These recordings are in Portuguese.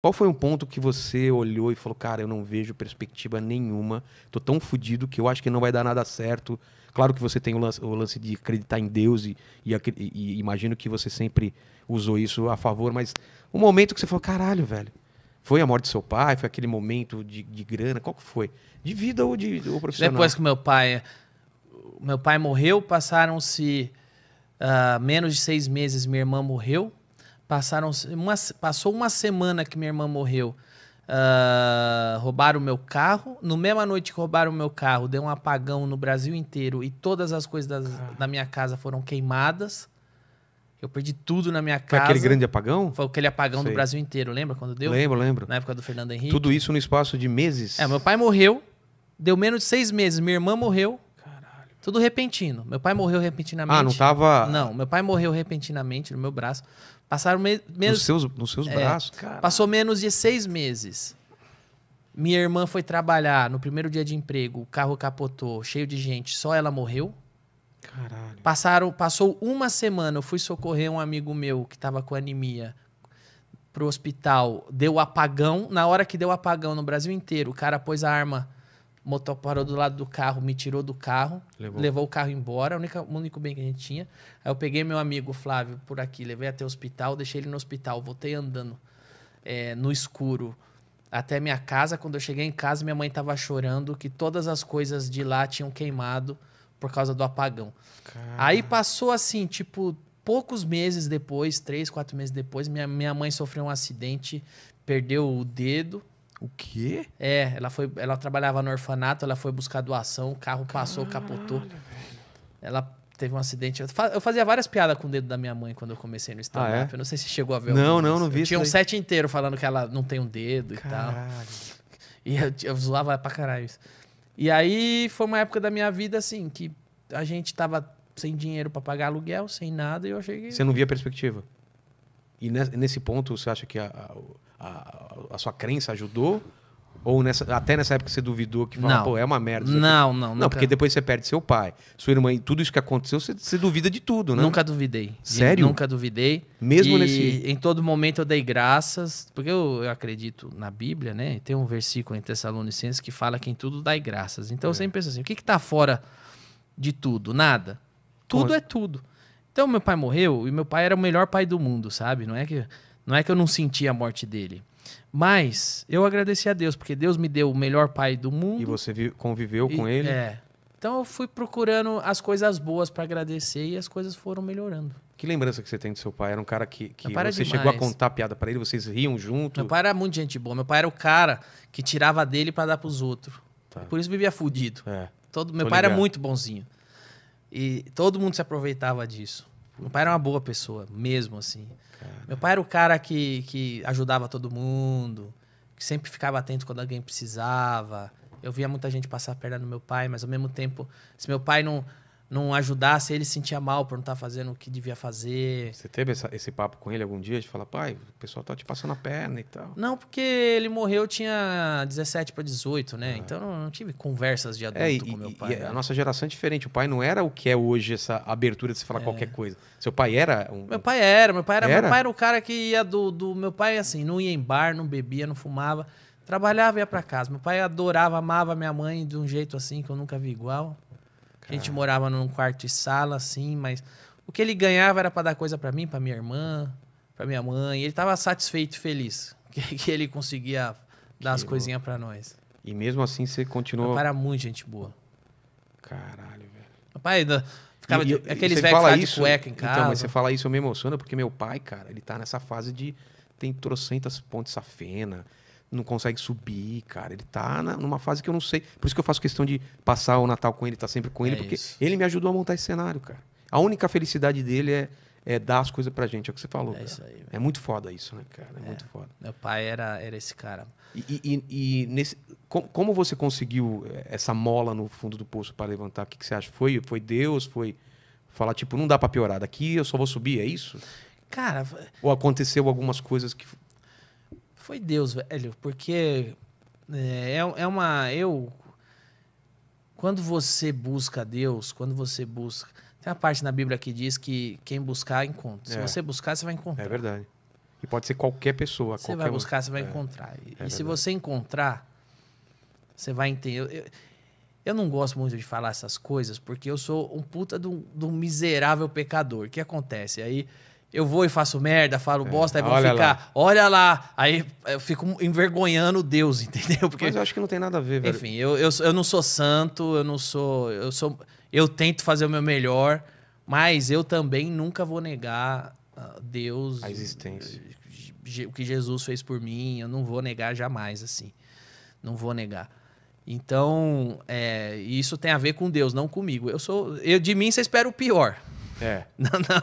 Qual foi um ponto que você olhou e falou, cara, eu não vejo perspectiva nenhuma, tô tão fodido que eu acho que não vai dar nada certo. Claro que você tem o lance, o lance de acreditar em Deus e, e, e, imagino que você sempre usou isso a favor, mas o um momento que você falou, caralho, velho, foi a morte do seu pai, foi aquele momento de, de grana, qual que foi? De vida ou de ou profissional? Depois que meu pai, meu pai morreu, passaram-se uh, menos de seis meses, minha irmã morreu, Passaram uma, passou uma semana que minha irmã morreu. Uh, roubaram o meu carro. No mesma noite que roubaram o meu carro, deu um apagão no Brasil inteiro e todas as coisas das, da minha casa foram queimadas. Eu perdi tudo na minha casa. Foi aquele grande apagão? Foi aquele apagão Sei. do Brasil inteiro, lembra quando deu? Lembro, lembro. Na época do Fernando Henrique. Tudo isso no espaço de meses? É, meu pai morreu, deu menos de seis meses. Minha irmã morreu, tudo repentino. Meu pai morreu repentinamente. Ah, não tava. Não, meu pai morreu repentinamente no meu braço. Passaram me menos. Nos seus, nos seus é, braços, cara. Passou menos de seis meses. Minha irmã foi trabalhar no primeiro dia de emprego, o carro capotou, cheio de gente, só ela morreu. Caralho. Passaram, passou uma semana, eu fui socorrer um amigo meu que estava com anemia pro hospital, deu apagão. Na hora que deu apagão no Brasil inteiro, o cara pôs a arma o motor parou do lado do carro, me tirou do carro, levou, levou o carro embora, o único, único bem que a gente tinha. Aí eu peguei meu amigo Flávio por aqui, levei até o hospital, deixei ele no hospital, voltei andando é, no escuro até minha casa. Quando eu cheguei em casa, minha mãe estava chorando que todas as coisas de lá tinham queimado por causa do apagão. Caramba. Aí passou assim, tipo, poucos meses depois, três, quatro meses depois, minha, minha mãe sofreu um acidente, perdeu o dedo o quê? É, ela foi, ela trabalhava no orfanato, ela foi buscar doação, o carro passou, Caralho, capotou. Velho. Ela teve um acidente. Eu fazia várias piadas com o dedo da minha mãe quando eu comecei no stand-up. Ah, é? Eu não sei se chegou a ver. Não, não, não vi. tinha um aí. set inteiro falando que ela não tem um dedo caralho. e tal. E eu, eu zoava pra caralho isso. E aí foi uma época da minha vida assim que a gente tava sem dinheiro para pagar aluguel, sem nada, e eu cheguei. Você não via perspectiva? E nesse ponto, você acha que a, a a, a sua crença ajudou? Ou nessa, até nessa época você duvidou que fala, não. pô, é uma merda. Não, não, não. Não, porque depois você perde seu pai, sua irmã e tudo isso que aconteceu, você, você duvida de tudo, né? Nunca duvidei. Sério? nunca duvidei. Mesmo e nesse. Em todo momento eu dei graças, porque eu, eu acredito na Bíblia, né? Tem um versículo em Tessalonicenses que fala que em tudo dai graças. Então é. eu sempre penso assim: o que que tá fora de tudo? Nada. Tudo Como... é tudo. Então meu pai morreu e meu pai era o melhor pai do mundo, sabe? Não é que. Não é que eu não senti a morte dele. Mas eu agradeci a Deus, porque Deus me deu o melhor pai do mundo. E você conviveu e, com ele? É. Então eu fui procurando as coisas boas para agradecer e as coisas foram melhorando. Que lembrança que você tem do seu pai? Era um cara que, que você demais. chegou a contar piada para ele, vocês riam junto? Meu pai era muito gente boa. Meu pai era o cara que tirava dele para dar para os outros. Tá. Por isso vivia fudido. É. Todo, meu Tô pai ligado. era muito bonzinho. E todo mundo se aproveitava disso. Meu pai era uma boa pessoa, mesmo assim. Cara. Meu pai era o cara que, que ajudava todo mundo, que sempre ficava atento quando alguém precisava. Eu via muita gente passar a perna no meu pai, mas ao mesmo tempo, se meu pai não não ajudasse, ele sentia mal por não estar tá fazendo o que devia fazer. Você teve essa, esse papo com ele algum dia de falar, pai, o pessoal tá te passando a perna e tal? Não, porque ele morreu, tinha 17 para 18, né? É. Então não, não, tive conversas de adulto é, e, com meu pai. E, é, né? a nossa geração é diferente. O pai não era o que é hoje, essa abertura de se falar é. qualquer coisa. Seu pai era um. Meu pai era, meu pai era, era? meu pai era o cara que ia do, do. Meu pai, assim, não ia em bar, não bebia, não fumava. Trabalhava e ia para casa. Meu pai adorava, amava minha mãe de um jeito assim que eu nunca vi igual. A gente morava num quarto e sala, assim, mas o que ele ganhava era para dar coisa para mim, para minha irmã, para minha mãe. Ele tava satisfeito, feliz que, que ele conseguia dar as coisinhas para nós. E mesmo assim você continuou. para muito gente boa. Caralho, velho. Meu pai ficava e, aqueles velhos fala isso, de cueca em casa. Então, mas você fala isso, eu me emociono porque meu pai, cara, ele tá nessa fase de tem trocentas pontes safena não consegue subir, cara. Ele tá na, numa fase que eu não sei. Por isso que eu faço questão de passar o Natal com ele, tá sempre com ele, é porque isso. ele me ajudou a montar esse cenário, cara. A única felicidade dele é, é dar as coisas pra gente, é o que você falou. É cara. isso aí. É muito foda isso, né, cara? É, é, muito foda. Meu pai era, era esse cara. E, e, e, e nesse, com, como você conseguiu eh, essa mola no fundo do poço para levantar? O que, que você acha? Foi, foi Deus? Foi falar, tipo, não dá pra piorar daqui, eu só vou subir, é isso? Cara. Ou aconteceu algumas coisas que foi Deus, velho, porque né, é, é uma. Eu. Quando você busca Deus, quando você busca. Tem uma parte na Bíblia que diz que quem buscar, encontra. Se é. você buscar, você vai encontrar. É verdade. E pode ser qualquer pessoa. Você qualquer vai buscar, você vai é. encontrar. e, é e se você encontrar, você vai entender. Eu, eu, eu, não gosto muito de falar essas coisas, porque eu sou um puta de um, miserável pecador. O que acontece? Aí eu vou e faço merda, falo é, bosta, aí vão olha ficar, lá. olha lá. Aí eh, eu fico envergonhando Deus, entendeu? Porque, Mas eu acho que não tem nada a ver, velho. Enfim, eu, eu, eu não sou santo, eu não sou. Eu sou. Eu tento fazer o meu melhor, mas eu também nunca vou negar ah, Deus. A existência. Eh, o que Jesus fez por mim, eu não vou negar jamais, assim. Não vou negar. Então, é, isso tem a ver com Deus, não comigo. Eu sou. Eu, de mim, você espera o pior. É. Não, não,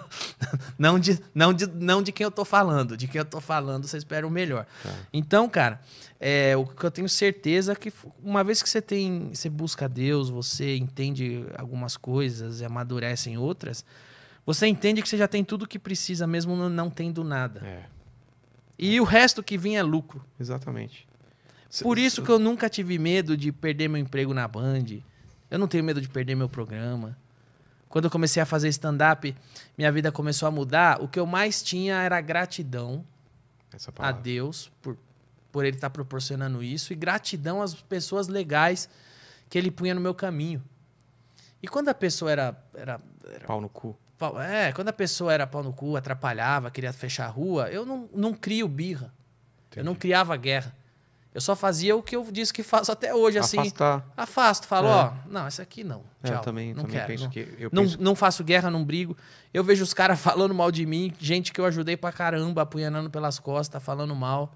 não, de, não, de, não de quem eu tô falando. De quem eu tô falando, você espera o melhor. Tá. Então, cara, é, o que eu tenho certeza é que uma vez que você tem. Você busca Deus, você entende algumas coisas e amadurece em outras, você entende que você já tem tudo o que precisa, mesmo não tendo nada. É. E é. o resto que vinha é lucro. Exatamente. Por isso que eu nunca tive medo de perder meu emprego na Band. Eu não tenho medo de perder meu programa. Quando eu comecei a fazer stand-up, minha vida começou a mudar. O que eu mais tinha era gratidão a Deus por, por ele estar tá proporcionando isso e gratidão às pessoas legais que ele punha no meu caminho. E quando a pessoa era. era, era pau no cu. Pau, é, quando a pessoa era pau no cu, atrapalhava, queria fechar a rua, eu não, não crio birra. Entendi. Eu não criava guerra. Eu só fazia o que eu disse que faço até hoje, assim. Afastar. Afasto, falo, é. ó, não, esse aqui não. É, tchau, eu também, não também quero, penso não, que. Eu não, penso... não faço guerra, não brigo. Eu vejo os caras falando mal de mim, gente que eu ajudei pra caramba, apunhalando pelas costas, falando mal.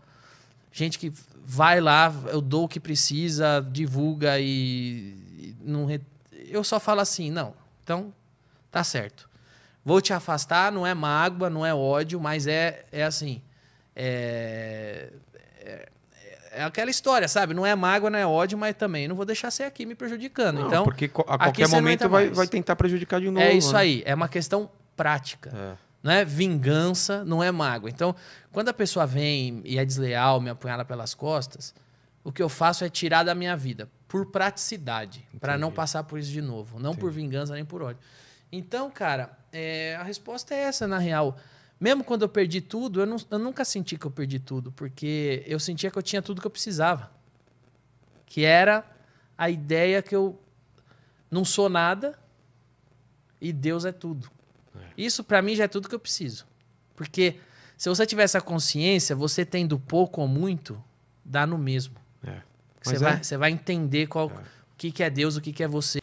Gente que vai lá, eu dou o que precisa, divulga e. não re... Eu só falo assim, não. Então, tá certo. Vou te afastar, não é mágoa, não é ódio, mas é, é assim. É. é é aquela história, sabe? Não é mágoa, não é ódio, mas também não vou deixar você aqui me prejudicando. Não, então, porque a qualquer momento vai, vai, tentar prejudicar de é novo. É isso né? aí, é uma questão prática. É. Não é vingança, não é mágoa. Então, quando a pessoa vem e é desleal, me apunhala pelas costas, o que eu faço é tirar da minha vida, por praticidade, para não passar por isso de novo. Não Entendi. por vingança nem por ódio. Então, cara, é, a resposta é essa, na real mesmo quando eu perdi tudo, eu, não, eu, nunca senti que eu perdi tudo, porque eu sentia que eu tinha tudo que eu precisava. Que era a ideia que eu não sou nada e Deus é tudo. É. Isso para mim já é tudo que eu preciso. Porque se você tiver essa consciência, você tendo pouco ou muito, dá no mesmo. É. Você, é. vai, você vai entender qual, é. o que, que é Deus, o que, que é você